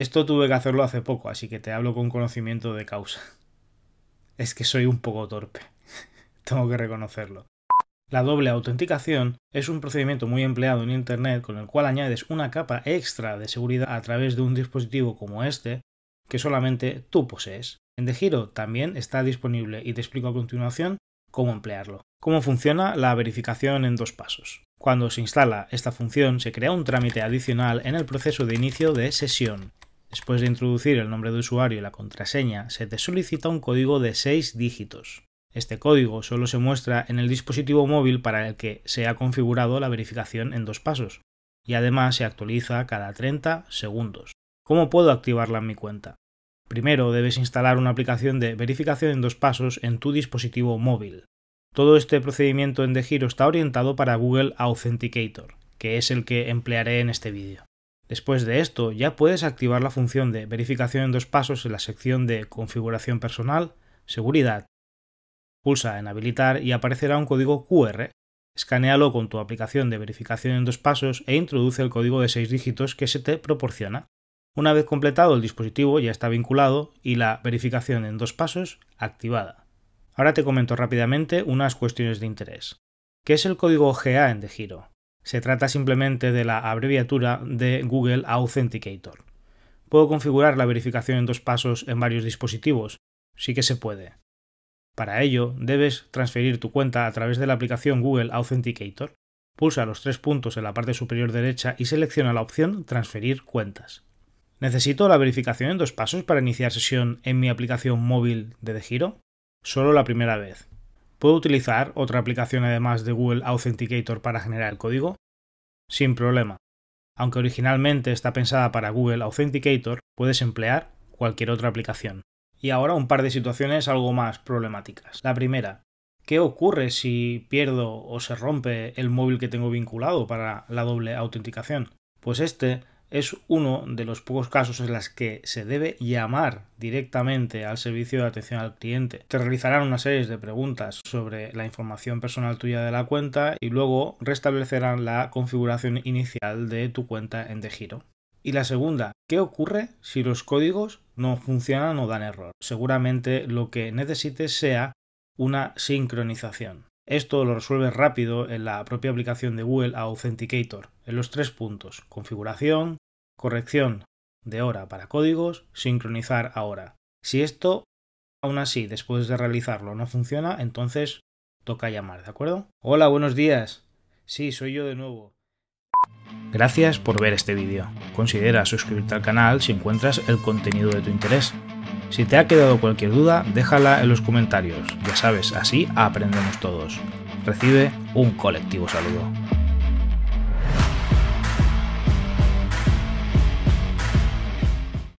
Esto tuve que hacerlo hace poco, así que te hablo con conocimiento de causa. Es que soy un poco torpe. Tengo que reconocerlo. La doble autenticación es un procedimiento muy empleado en Internet con el cual añades una capa extra de seguridad a través de un dispositivo como este que solamente tú posees. En The también está disponible y te explico a continuación cómo emplearlo. Cómo funciona la verificación en dos pasos. Cuando se instala esta función se crea un trámite adicional en el proceso de inicio de sesión Después de introducir el nombre de usuario y la contraseña, se te solicita un código de 6 dígitos. Este código solo se muestra en el dispositivo móvil para el que se ha configurado la verificación en dos pasos, y además se actualiza cada 30 segundos. ¿Cómo puedo activarla en mi cuenta? Primero debes instalar una aplicación de verificación en dos pasos en tu dispositivo móvil. Todo este procedimiento en de giro está orientado para Google Authenticator, que es el que emplearé en este vídeo. Después de esto, ya puedes activar la función de verificación en dos pasos en la sección de Configuración personal, Seguridad. Pulsa en Habilitar y aparecerá un código QR. Escanealo con tu aplicación de verificación en dos pasos e introduce el código de seis dígitos que se te proporciona. Una vez completado el dispositivo ya está vinculado y la verificación en dos pasos activada. Ahora te comento rápidamente unas cuestiones de interés. ¿Qué es el código GA en De Giro? Se trata simplemente de la abreviatura de Google Authenticator. ¿Puedo configurar la verificación en dos pasos en varios dispositivos? Sí que se puede. Para ello, debes transferir tu cuenta a través de la aplicación Google Authenticator. Pulsa los tres puntos en la parte superior derecha y selecciona la opción Transferir cuentas. ¿Necesito la verificación en dos pasos para iniciar sesión en mi aplicación móvil de giro, Solo la primera vez. ¿Puedo utilizar otra aplicación además de Google Authenticator para generar el código? Sin problema. Aunque originalmente está pensada para Google Authenticator, puedes emplear cualquier otra aplicación. Y ahora un par de situaciones algo más problemáticas. La primera, ¿qué ocurre si pierdo o se rompe el móvil que tengo vinculado para la doble autenticación? Pues este es uno de los pocos casos en los que se debe llamar directamente al servicio de atención al cliente. Te realizarán una serie de preguntas sobre la información personal tuya de la cuenta y luego restablecerán la configuración inicial de tu cuenta en giro. Y la segunda, ¿qué ocurre si los códigos no funcionan o dan error? Seguramente lo que necesites sea una sincronización. Esto lo resuelve rápido en la propia aplicación de Google Authenticator, en los tres puntos, configuración, corrección de hora para códigos, sincronizar ahora. Si esto, aún así, después de realizarlo no funciona, entonces toca llamar, ¿de acuerdo? Hola, buenos días. Sí, soy yo de nuevo. Gracias por ver este vídeo. Considera suscribirte al canal si encuentras el contenido de tu interés. Si te ha quedado cualquier duda, déjala en los comentarios. Ya sabes, así aprendemos todos. Recibe un colectivo saludo.